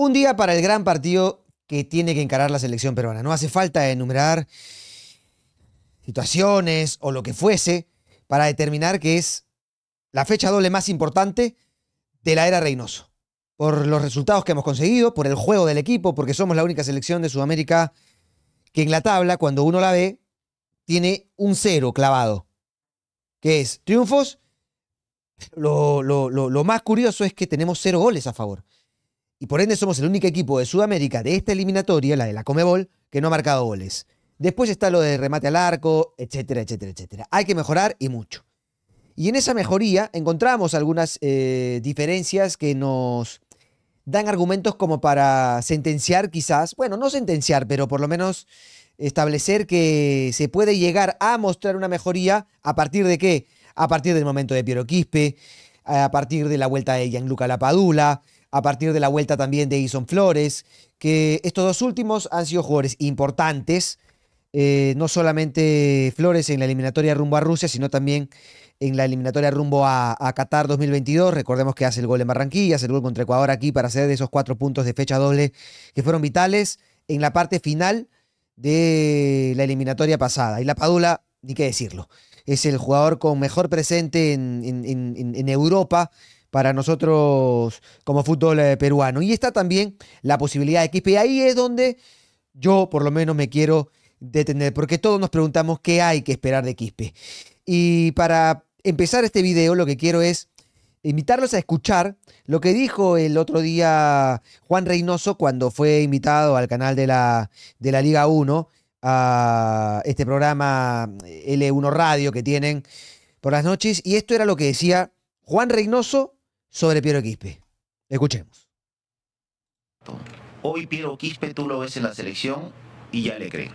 Un día para el gran partido que tiene que encarar la selección peruana. No hace falta enumerar situaciones o lo que fuese para determinar que es la fecha doble más importante de la era Reynoso. Por los resultados que hemos conseguido, por el juego del equipo, porque somos la única selección de Sudamérica que en la tabla, cuando uno la ve, tiene un cero clavado. Que es triunfos. Lo, lo más curioso es que tenemos cero goles a favor y por ende somos el único equipo de Sudamérica de esta eliminatoria, la de la Comebol, que no ha marcado goles. Después está lo de remate al arco, etcétera, etcétera, etcétera. Hay que mejorar y mucho. Y en esa mejoría encontramos algunas eh, diferencias que nos dan argumentos como para sentenciar quizás, bueno, no sentenciar, pero por lo menos establecer que se puede llegar a mostrar una mejoría a partir de qué? A partir del momento de Piero Quispe, a partir de la vuelta de Gianluca Lapadula, a partir de la vuelta también de Ison Flores, que estos dos últimos han sido jugadores importantes, eh, no solamente Flores en la eliminatoria rumbo a Rusia, sino también en la eliminatoria rumbo a, Qatar 2022. Recordemos que hace el gol en Barranquilla, hace el gol contra Ecuador aquí para hacer de esos cuatro puntos de fecha doble que fueron vitales en la parte final de la eliminatoria pasada. Y la Padula, ni qué decirlo, es el jugador con mejor presente en, en, en Europa para nosotros como fútbol eh, peruano. Y está también la posibilidad de Y Ahí es donde yo por lo menos me quiero detener, porque todos nos preguntamos qué hay que esperar de Quispe. Y para empezar este video, lo que quiero es invitarlos a escuchar lo que dijo el otro día Juan Reynoso cuando fue invitado al canal de la, de la Liga 1, a este programa eh, L1 Radio que tienen por las noches. Y esto era lo que decía Juan Reynoso sobre Piero Quispe. Escuchemos. Hoy Piero Quispe tú lo ves en la selección y ya le creen.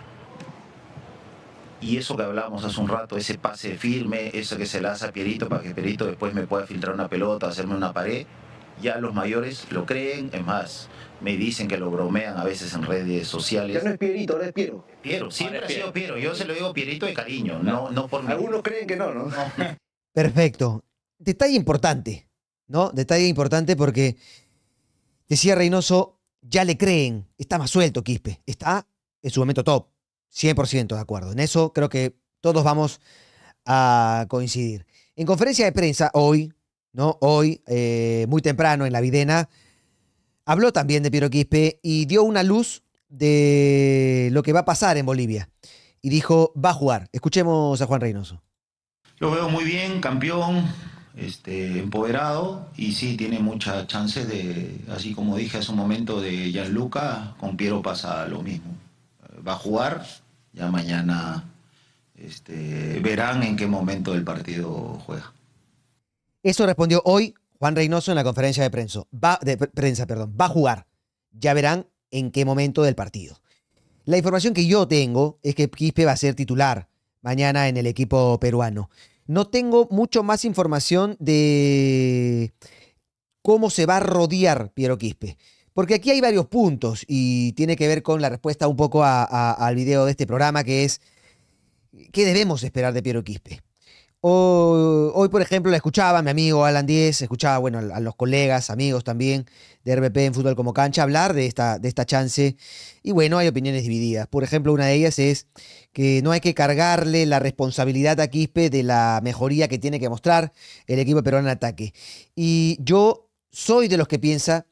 Y eso que hablábamos hace un rato, ese pase firme, eso que se le hace a Pierito para que Pierito después me pueda filtrar una pelota, hacerme una pared, ya los mayores lo creen, es más, me dicen que lo bromean a veces en redes sociales. Ya no es Pierito, ahora es Piero. Piero, siempre ha sido Piero, yo se lo digo Pierito de cariño, no, no, por Algunos creen que ¿no? no. Perfecto. Detalle importante. ¿no? Detalle importante porque decía Reynoso, ya le creen, está más suelto Quispe, está en su momento top, 100% de acuerdo. En eso creo que todos vamos a coincidir. En conferencia de prensa hoy, ¿no? Hoy, eh, muy temprano en la Videna, habló también de Piero Quispe y dio una luz de lo que va a pasar en Bolivia. Y dijo, va a jugar. Escuchemos a Juan Reynoso. Lo veo muy bien, campeón, este, empoderado y sí tiene muchas chances de, así como dije hace un momento de Gianluca, con Piero pasa lo mismo. Eh, va a jugar, ya mañana este, verán en qué momento del partido juega. Eso respondió hoy Juan Reynoso en la conferencia de, prensa, de prensa. va a jugar, ya verán en qué momento del partido. La información que yo tengo es que Quispe va a ser titular mañana en el equipo peruano. No tengo mucho más información de cómo se va a rodear Piero Quispe. Porque aquí hay varios puntos y tiene que ver con la respuesta un poco al video de este programa, que es, ¿qué debemos esperar de Piero Quispe? hoy, por ejemplo, la escuchaba mi amigo Alan Díez, escuchaba bueno, a los colegas, amigos también de RBP en Fútbol como Cancha hablar de esta, de esta chance. Y bueno, hay opiniones divididas. Por ejemplo, una de ellas es que no hay que cargarle la responsabilidad a Quispe de la mejoría que tiene que mostrar el equipo peruano en ataque. Y yo soy de los que piensa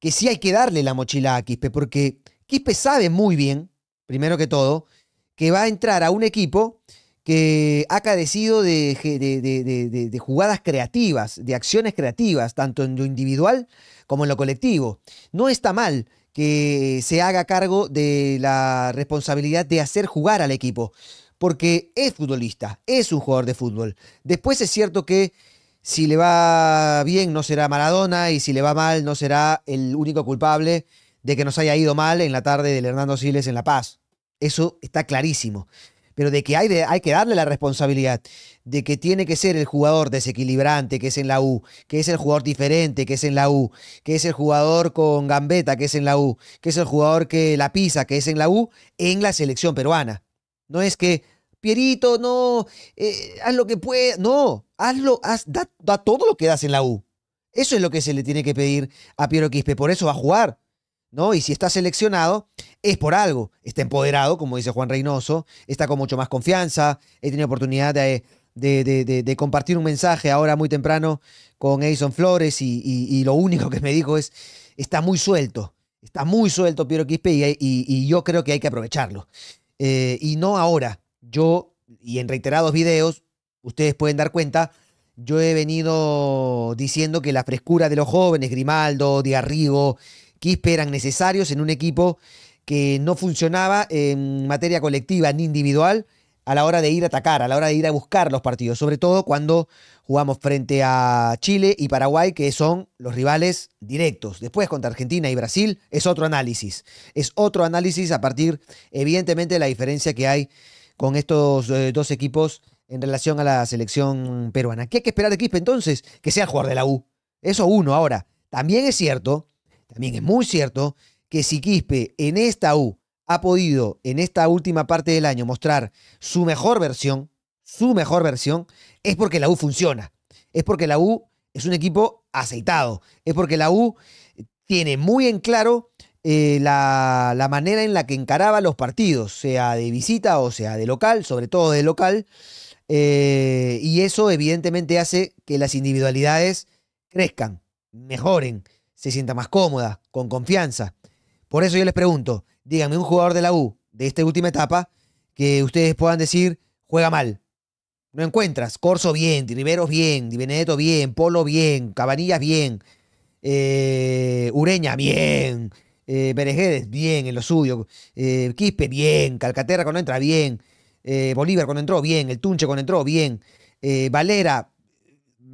que sí hay que darle la mochila a Quispe, porque Quispe sabe muy bien, primero que todo, que va a entrar a un equipo que ha carecido de, jugadas creativas, de acciones creativas, tanto en lo individual como en lo colectivo. No está mal que se haga cargo de la responsabilidad de hacer jugar al equipo, porque es futbolista, es un jugador de fútbol. Después es cierto que si le va bien no será Maradona y si le va mal no será el único culpable de que nos haya ido mal en la tarde del Hernando Siles en La Paz. Eso está clarísimo pero de que hay, que darle la responsabilidad de que tiene que ser el jugador desequilibrante que es en la U, que es el jugador diferente que es en la U, que es el jugador con gambeta que es en la U, que es el jugador que la pisa que es en la U, en la selección peruana. No es que, Pierito, no, eh, haz lo que pueda, no, hazlo, haz, da todo lo que das en la U. Eso es lo que se le tiene que pedir a Piero Quispe, por eso va a jugar ¿no? Y si está seleccionado, es por algo. Está empoderado, como dice Juan Reynoso, está con mucho más confianza. He tenido oportunidad de, compartir un mensaje ahora muy temprano con Edison Flores y, lo único que me dijo es, está muy suelto, está muy suelto Piero Quispe y, yo creo que hay que aprovecharlo. Eh, y no ahora, yo, y en reiterados videos, ustedes pueden dar cuenta, yo he venido diciendo que la frescura de los jóvenes, Grimaldo, Diarrigo, Quispe eran necesarios en un equipo que no funcionaba en materia colectiva ni individual a la hora de ir a atacar, a la hora de ir a buscar los partidos, sobre todo cuando jugamos frente a Chile y Paraguay, que son los rivales directos. Después contra Argentina y Brasil es otro análisis, es otro análisis a partir evidentemente de la diferencia que hay con estos eh, dos equipos en relación a la selección peruana. ¿Qué hay que esperar de Quispe entonces? Que sea el jugador de la U. Eso uno ahora. También es cierto también es muy cierto que si Quispe en esta U ha podido en esta última parte del año mostrar su mejor versión, su mejor versión, es porque la U funciona. Es porque la U es un equipo aceitado. Es porque la U tiene muy en claro eh, la, manera en la que encaraba los partidos, sea de visita o sea de local, sobre todo de local. Eh, y eso evidentemente hace que las individualidades crezcan, mejoren, se sienta más cómoda, con confianza. Por eso yo les pregunto, díganme un jugador de la U de esta última etapa que ustedes puedan decir juega mal. No encuentras. Corso bien, Di bien, Di Benedetto bien, Polo bien, Cabanillas bien, eh, Ureña bien, eh, bien en lo suyo, eh, Quispe bien, Calcaterra cuando entra bien, eh, Bolívar cuando entró bien, El Tunche cuando entró bien, Valera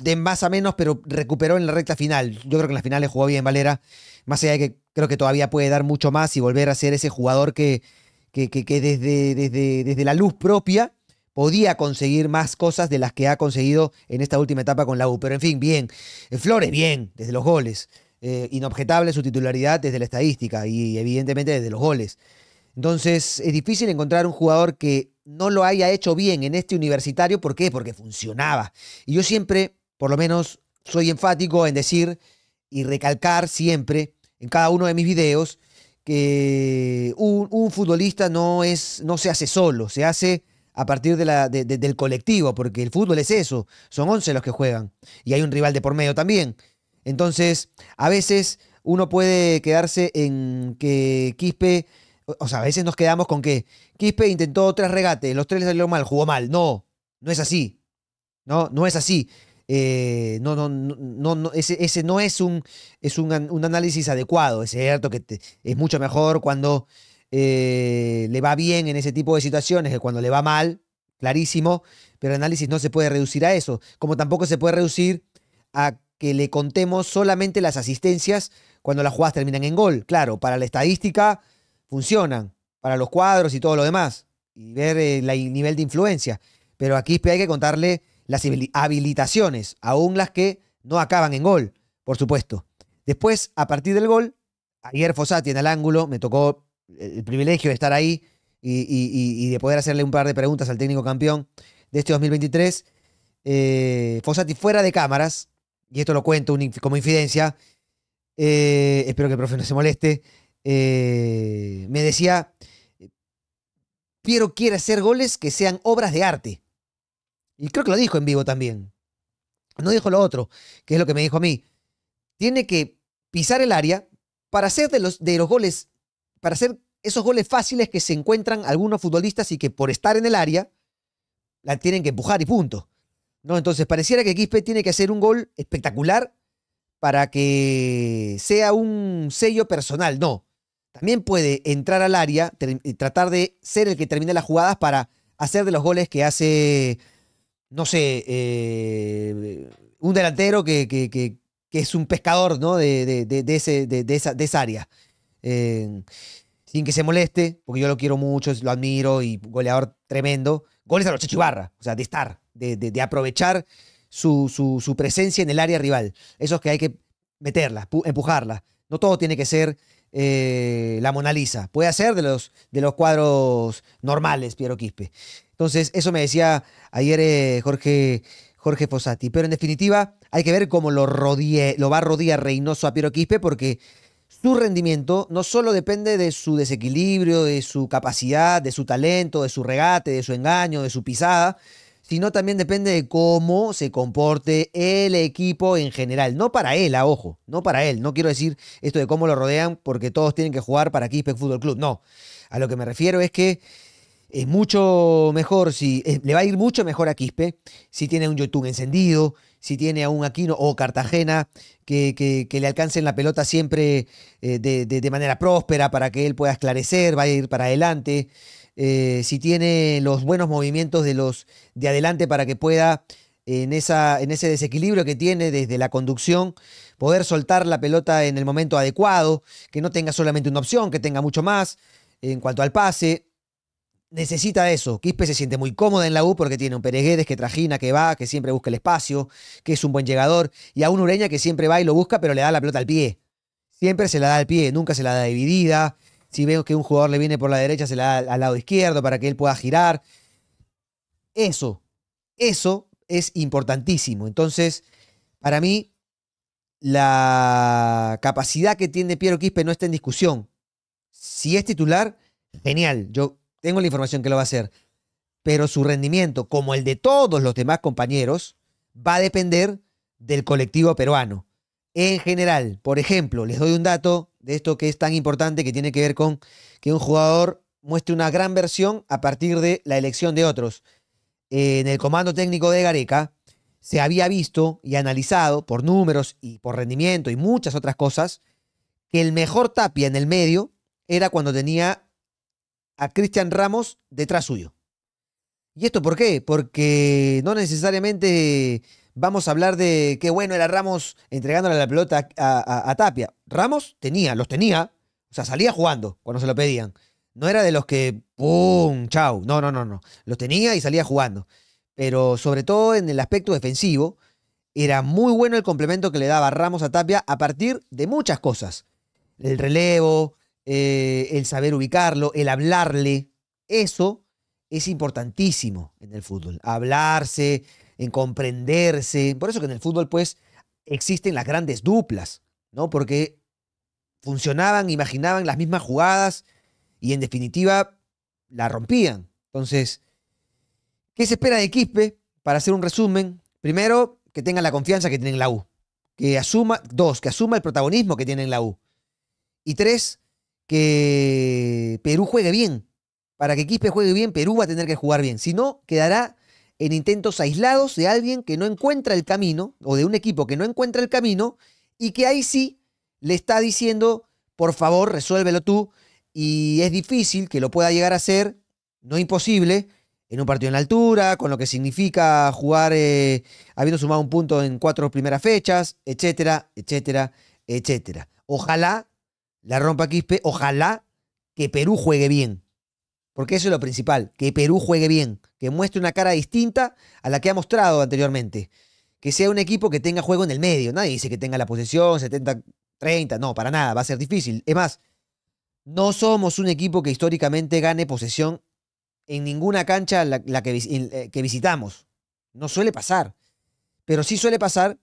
de más a menos, pero recuperó en la recta final. Yo creo que en las finales jugó bien Valera, más allá de que creo que todavía puede dar mucho más y volver a ser ese jugador que, que, que, desde, desde, desde la luz propia podía conseguir más cosas de las que ha conseguido en esta última etapa con la U. Pero en fin, bien. Eh, Flores, bien, desde los goles. Eh, inobjetable su titularidad desde la estadística y evidentemente desde los goles. Entonces es difícil encontrar un jugador que no lo haya hecho bien en este universitario. ¿Por qué? Porque funcionaba. Y yo siempre por lo menos soy enfático en decir y recalcar siempre en cada uno de mis videos que un, futbolista no, es, no se hace solo, se hace a partir de la, del colectivo, porque el fútbol es eso, son 11 los que juegan y hay un rival de por medio también. Entonces, a veces uno puede quedarse en que Quispe, o sea, a veces nos quedamos con que Quispe intentó tres regates, los tres le salieron mal, jugó mal. No, no es así. No, no es así. Eh, no, no, no, ese, ese no es un, es un, análisis adecuado. Es cierto que es mucho mejor cuando eh, le va bien en ese tipo de situaciones que cuando le va mal, clarísimo, pero el análisis no se puede reducir a eso, como tampoco se puede reducir a que le contemos solamente las asistencias cuando las jugadas terminan en gol. Claro, para la estadística funcionan, para los cuadros y todo lo demás, y ver eh, el nivel de influencia. Pero aquí hay que contarle las habilitaciones, aún las que no acaban en gol, por supuesto. Después, a partir del gol, ayer Fossati en el ángulo, me tocó el privilegio de estar ahí y, de poder hacerle un par de preguntas al técnico campeón de este 2023. Eh, Fossati fuera de cámaras, y esto lo cuento como infidencia, eh, espero que el profe no se moleste, eh, me decía, Piero quiere hacer goles que sean obras de arte. Y creo que lo dijo en vivo también. No dijo lo otro, que es lo que me dijo a mí. Tiene que pisar el área para hacer de los, de los goles, para hacer esos goles fáciles que se encuentran algunos futbolistas y que por estar en el área la tienen que empujar y punto. ¿No? Entonces pareciera que Quispe tiene que hacer un gol espectacular para que sea un sello personal. No. También puede entrar al área y eh, tratar de ser el que termine las jugadas para hacer de los goles que hace no sé, eh, un delantero que, que, que, es un pescador ¿no? de, de, de, de esa, esa, área. Eh, sin que se moleste, porque yo lo quiero mucho, lo admiro y goleador tremendo. Goles a los Chichibarra, o sea, de estar, de, aprovechar su, su, su, presencia en el área rival. Eso es que hay que meterla, empujarla. No todo tiene que ser eh, la Mona Lisa. Puede hacer de los, de los cuadros normales, Piero Quispe. Entonces, eso me decía ayer eh, Jorge, Jorge Fossati. Pero en definitiva, hay que ver cómo lo, lo va a rodear Reynoso a Piero Quispe, porque su rendimiento no solo depende de su desequilibrio, de su capacidad, de su talento, de su regate, de su engaño, de su pisada, sino también depende de cómo se comporte el equipo en general. No para él, a ah, ojo, no para él. No quiero decir esto de cómo lo rodean porque todos tienen que jugar para Quispe Fútbol Club. No, a lo que me refiero es que es mucho mejor, si eh, le va a ir mucho mejor a Quispe si tiene un YouTube encendido, si tiene a un Aquino o Cartagena que, que, le alcancen la pelota siempre eh, de, de, manera próspera para que él pueda esclarecer, va a ir para adelante. Eh, si tiene los buenos movimientos de los de adelante para que pueda en, esa, en ese desequilibrio que tiene desde la conducción, poder soltar la pelota en el momento adecuado, que no tenga solamente una opción, que tenga mucho más en cuanto al pase. Necesita eso. Quispe se siente muy cómoda en la U porque tiene un Pereguedes que trajina, que va, que siempre busca el espacio, que es un buen llegador, y a un Ureña que siempre va y lo busca, pero le da la pelota al pie. Siempre se la da al pie, nunca se la da dividida, si veo que un jugador le viene por la derecha, se la da al lado izquierdo para que él pueda girar. Eso, eso es importantísimo. Entonces, para mí, la capacidad que tiene Piero Quispe no está en discusión. Si es titular, genial. Yo tengo la información que lo va a hacer. Pero su rendimiento, como el de todos los demás compañeros, va a depender del colectivo peruano en general. Por ejemplo, les doy un dato de esto que es tan importante que tiene que ver con que un jugador muestre una gran versión a partir de la elección de otros. En el comando técnico de Gareca se había visto y analizado por números y por rendimiento y muchas otras cosas que el mejor tapia en el medio era cuando tenía a Cristian Ramos detrás suyo. ¿Y esto por qué? Porque no necesariamente vamos a hablar de qué bueno era Ramos entregándole la pelota a, Tapia. Ramos tenía, los tenía. O sea, salía jugando cuando se lo pedían. No era de los que, ¡pum! ¡chao! No, no, no, no. Los tenía y salía jugando. Pero sobre todo en el aspecto defensivo, era muy bueno el complemento que le daba Ramos a Tapia a partir de muchas cosas. El relevo, eh, el saber ubicarlo, el hablarle. Eso es importantísimo en el fútbol. Hablarse, en comprenderse. Por eso que en el fútbol, pues, existen las grandes duplas, ¿no? Porque funcionaban, imaginaban las mismas jugadas y en definitiva la rompían. Entonces, ¿qué se espera de Quispe? Para hacer un resumen, primero, que tenga la confianza que tiene en la U. Que asuma, dos, que asuma el protagonismo que tiene en la U. Y tres, que Perú juegue bien. Para que Quispe juegue bien, Perú va a tener que jugar bien. Si no, quedará en intentos aislados de alguien que no encuentra el camino, o de un equipo que no encuentra el camino, y que ahí sí le está diciendo, por favor, resuélvelo tú, y es difícil que lo pueda llegar a hacer, no imposible, en un partido en la altura, con lo que significa jugar eh, habiendo sumado un punto en cuatro primeras fechas, etcétera, etcétera, etcétera. Ojalá la rompa Quispe, ojalá que Perú juegue bien, porque eso es lo principal, que Perú juegue bien, que muestre una cara distinta a la que ha mostrado anteriormente. Que sea un equipo que tenga juego en el medio. Nadie dice que tenga la posesión 70-30, no, para nada, va a ser difícil. Es más, no somos un equipo que históricamente gane posesión en ninguna cancha la, que, eh, que visitamos. No suele pasar. Pero sí suele pasar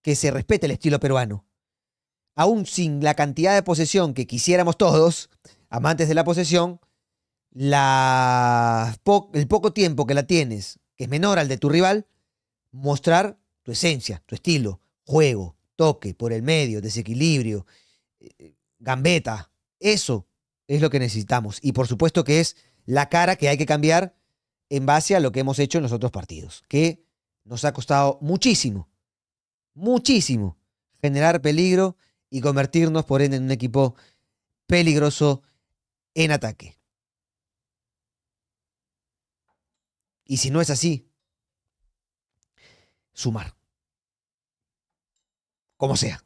que se respete el estilo peruano. Aún sin la cantidad de posesión que quisiéramos todos, amantes de la posesión, el poco tiempo que la tienes, que es menor al de tu rival, mostrar tu esencia, tu estilo, juego, toque por el medio, desequilibrio, eh, gambeta. Eso es lo que necesitamos. Y por supuesto que es la cara que hay que cambiar en base a lo que hemos hecho en los otros partidos, que nos ha costado muchísimo, muchísimo generar peligro y convertirnos por ende en un equipo peligroso en ataque. Y si no es así, sumar. Como sea.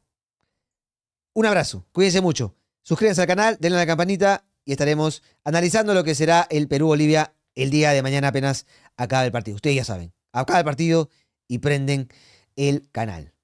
Un abrazo, cuídense mucho. Suscríbanse al canal, denle a la campanita y estaremos analizando lo que será el Perú-Bolivia el día de mañana apenas acaba el partido. Ustedes ya saben, acaba el partido y prenden el canal.